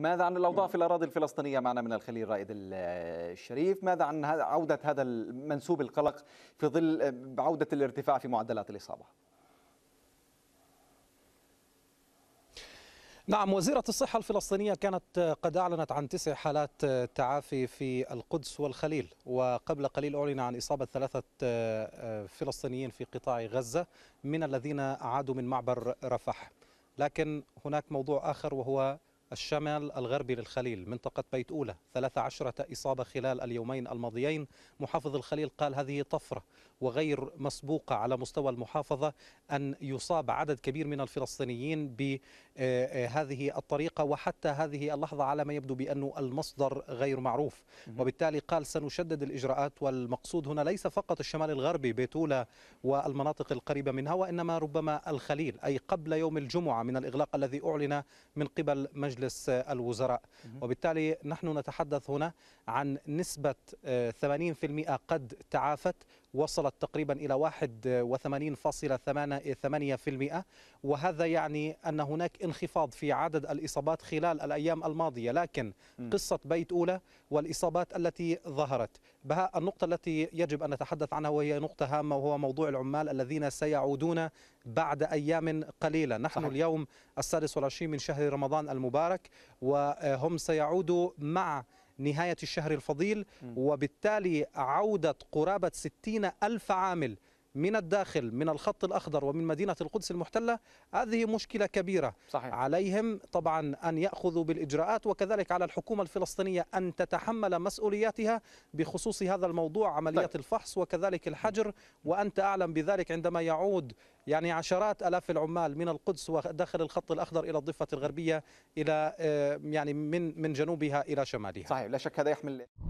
ماذا عن الأوضاع في الأراضي الفلسطينية معنا من الخليل رائد الشريف ماذا عن عودة هذا المنسوب القلق في ظل آه، عودة الارتفاع في معدلات الإصابة نعم وزيرة الصحة الفلسطينية كانت آه، قد أعلنت عن تسع حالات آه، تعافي في القدس والخليل وقبل قليل أعلن عن إصابة ثلاثة فلسطينيين في قطاع غزة من الذين عادوا من معبر رفح لكن هناك موضوع آخر وهو الشمال الغربي للخليل منطقة بيت أولى 13 إصابة خلال اليومين الماضيين محافظ الخليل قال هذه طفرة وغير مسبوقة على مستوى المحافظة أن يصاب عدد كبير من الفلسطينيين بهذه آه، آه، الطريقة وحتى هذه اللحظة على ما يبدو بأنه المصدر غير معروف وبالتالي قال سنشدد الإجراءات والمقصود هنا ليس فقط الشمال الغربي بيت أولى والمناطق القريبة منها وإنما ربما الخليل أي قبل يوم الجمعة من الإغلاق الذي أعلن من قبل مجلس مجلس الوزراء وبالتالي نحن نتحدث هنا عن نسبة 80% آه، قد تعافت وصلت تقريبا إلى 81.8% وهذا يعني أن هناك انخفاض في عدد الإصابات خلال الأيام الماضية لكن قصة بيت أولى والإصابات التي ظهرت بها النقطة التي يجب أن نتحدث عنها وهي نقطة هامة وهو موضوع العمال الذين سيعودون بعد أيام قليلة نحن صحيح. اليوم السادس والعشرين من شهر رمضان المبارك وهم سيعودوا مع نهاية الشهر الفضيل وبالتالي عودة قرابة 60 ألف عامل من الداخل من الخط الأخضر ومن مدينة القدس المحتلة هذه مشكلة كبيرة صحيح. عليهم طبعا أن يأخذوا بالإجراءات وكذلك على الحكومة الفلسطينية أن تتحمل مسؤولياتها بخصوص هذا الموضوع عملية طيب. الفحص وكذلك الحجر وأنت أعلم بذلك عندما يعود يعني عشرات ألاف العمال من القدس وداخل الخط الأخضر إلى الضفة الغربية إلى آه، يعني من من جنوبها إلى شمالها صحيح لا شك هذا يحمل